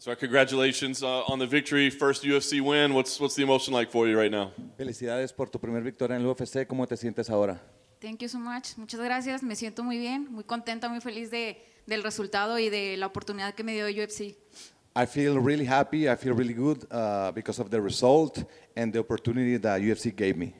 So, Congratulations uh, on the victory, first UFC win. What's what's the emotion like for you right now? Felicidades por tu primer victoria en el UFC. ¿Cómo te sientes ahora? Thank you so much. Muchas gracias. Me siento muy bien, muy contenta, muy feliz de del resultado y de la oportunidad que me dio UFC. I feel really happy. I feel really good uh, because of the result and the opportunity that UFC gave me.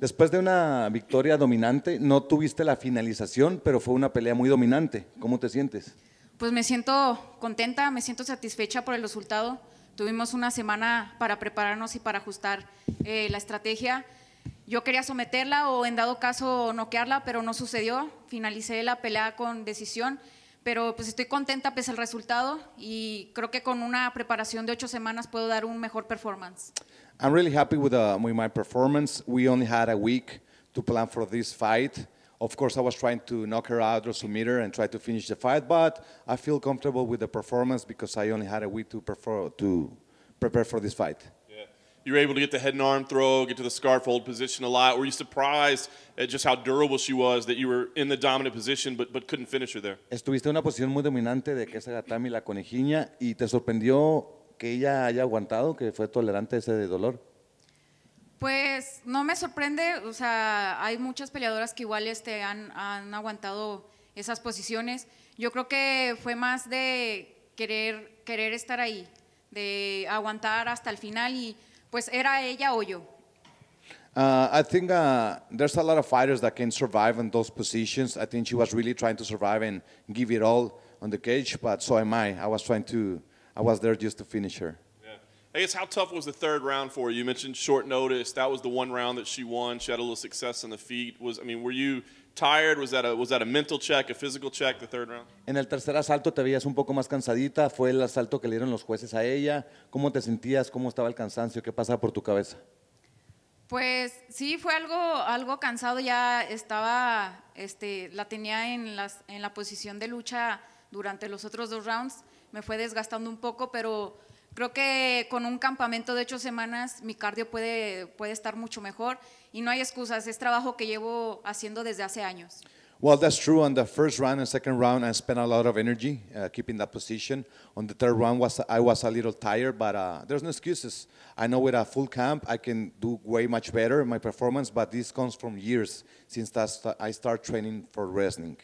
Después de una victoria dominante, no tuviste la finalización, pero fue una pelea muy dominante. ¿Cómo te sientes? Pues me siento contenta, me siento satisfecha por el resultado. Tuvimos una semana para prepararnos y para ajustar eh, la estrategia. Yo quería someterla o en dado caso noquearla, pero no sucedió. Finalicé la pelea con decisión pero pues estoy contenta pese al resultado y creo que con una preparación de ocho semanas puedo dar un mejor performance. I'm really happy with, uh, with my performance. We only had a week to plan for this fight. Of course, I was trying to knock her out, or submit her and try to finish the fight, but I feel comfortable with the performance because I only had a week to, prefer to prepare for this fight. Estuviste en una posición muy dominante de que es Tammy la conejiña y te sorprendió que ella haya aguantado, que fue tolerante ese de dolor. Pues no me sorprende, o sea, hay muchas peleadoras que igual este, han, han aguantado esas posiciones. Yo creo que fue más de querer, querer estar ahí, de aguantar hasta el final y pues era ella o yo. Uh, I think uh, there's a lot of fighters that can survive in those positions. I think she was really trying to survive and give it all on the cage, but so am I. I was trying to, I was there just to finish her. Yeah. I guess how tough was the third round for you? You mentioned short notice. That was the one round that she won. She had a little success on the feet. Was I mean, were you mental check, physical check, En el tercer asalto te veías un poco más cansadita. ¿Fue el asalto que le dieron los jueces a ella? ¿Cómo te sentías? ¿Cómo estaba el cansancio? ¿Qué pasaba por tu cabeza? Pues sí, fue algo, algo cansado. Ya estaba, este, la tenía en, las, en la posición de lucha durante los otros dos rounds. Me fue desgastando un poco, pero Creo que con un campamento de ocho semanas mi cardio puede, puede estar mucho mejor y no hay excusas, es trabajo que llevo haciendo desde hace años. Well, that's true. On the first round and second round, I spent a lot of energy uh, keeping that position. On the third round, was I was a little tired, but uh, there's no excuses. I know with a full camp, I can do way much better in my performance. But this comes from years since I started training for wrestling.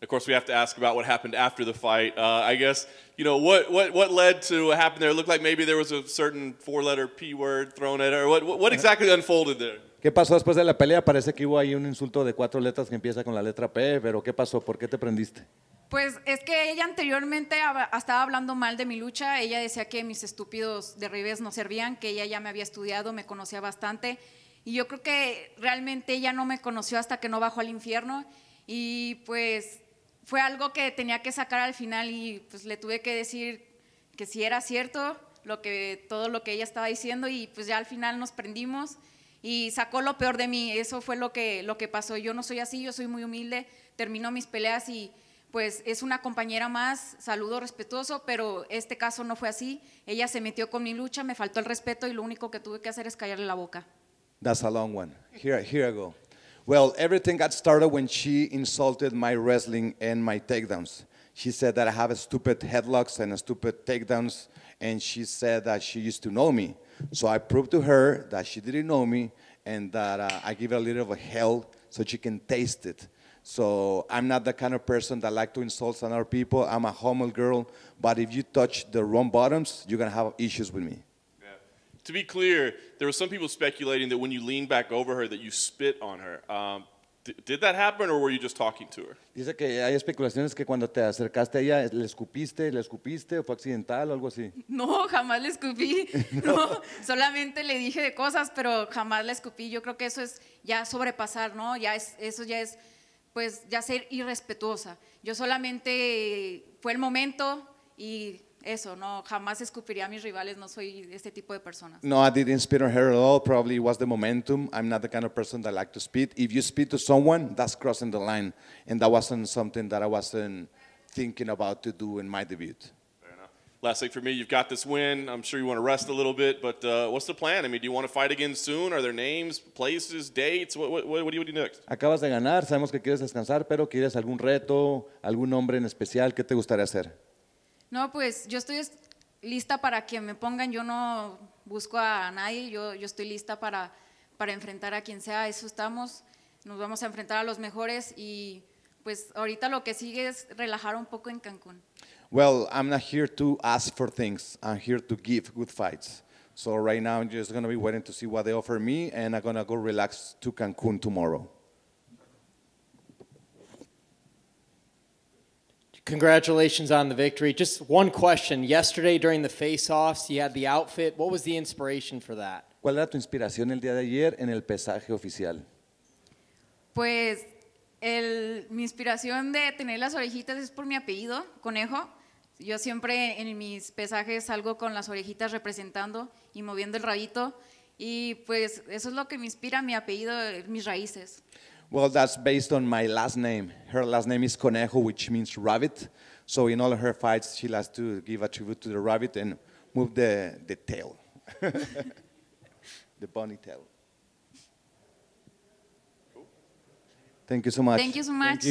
Of course, we have to ask about what happened after the fight. Uh, I guess, you know, what, what, what led to what happened there? It looked like maybe there was a certain four-letter P word thrown at her. What, what exactly unfolded there? ¿Qué pasó después de la pelea? Parece que hubo ahí un insulto de cuatro letras que empieza con la letra P, pero ¿qué pasó? ¿Por qué te prendiste? Pues es que ella anteriormente estaba hablando mal de mi lucha, ella decía que mis estúpidos derribes no servían, que ella ya me había estudiado, me conocía bastante, y yo creo que realmente ella no me conoció hasta que no bajó al infierno, y pues fue algo que tenía que sacar al final y pues le tuve que decir que si era cierto lo que, todo lo que ella estaba diciendo y pues ya al final nos prendimos y sacó lo peor de mí, eso fue lo que, lo que pasó. Yo no soy así, yo soy muy humilde, termino mis peleas y pues es una compañera más, saludo respetuoso, pero este caso no fue así. Ella se metió con mi lucha, me faltó el respeto y lo único que tuve que hacer es callarle la boca. That's a long one. Here, here I go. Well, everything got started when she insulted my wrestling and my takedowns. She said that I have stupid headlocks and stupid takedowns, and she said that she used to know me. So I proved to her that she didn't know me and that uh, I give her a little of a hell so she can taste it. So I'm not the kind of person that like to insult other people. I'm a humble girl, but if you touch the wrong bottoms, you're gonna have issues with me. to be clear, there were some people speculating that when you back over her, that you spit on her. Um, did that happen, or were you just Dice que hay especulaciones que cuando te acercaste a ella, le escupiste, le escupiste, o fue accidental o algo así. No, jamás le escupí. solamente le dije de cosas, pero jamás le escupí. Yo creo que eso es ya sobrepasar, ¿no? Ya es, eso ya es, pues, ya ser irrespetuosa. Yo solamente fue el momento y eso, no, jamás escupiría a mis rivales, no soy este tipo de persona. No, I didn't spit on her at all. Probably it was the momentum. I'm not the kind of person that like to spit. If you spit to someone, that's crossing the line, and that wasn't something that I wasn't thinking about to do in my debut. Last thing for me, you've got this win. I'm sure you want to rest a little bit, but uh, what's the plan? I mean, do you want to fight again soon? Are there names, places, dates? What, what, what, do you do next? Acabas de ganar, sabemos que quieres descansar, pero quieres algún reto, algún nombre en especial. ¿Qué te gustaría hacer? No, pues yo estoy lista para que me pongan, yo no busco a nadie, yo, yo estoy lista para, para enfrentar a quien sea, eso estamos, nos vamos a enfrentar a los mejores y pues ahorita lo que sigue es relajar un poco en Cancún. Well, I'm not here to ask for things, I'm here to give good fights. So right now I'm just going to be waiting to see what they offer me and I'm going to go relax to Cancún tomorrow. Congratulations on the victory. Just one question. Yesterday during the face-offs, you had the outfit. What was the inspiration for that? ¿Cuál era tu inspiración el día de ayer en el pesaje oficial? Pues el, mi inspiración de tener las orejitas es por mi apellido, Conejo. Yo siempre en mis pesajes salgo con las orejitas representando y moviendo el rabito. Y pues eso es lo que me inspira mi apellido, mis raíces. Well, that's based on my last name. Her last name is Conejo, which means rabbit. So in all her fights, she has to give a tribute to the rabbit and move the, the tail, the bunny tail. Thank you so much. Thank you so much.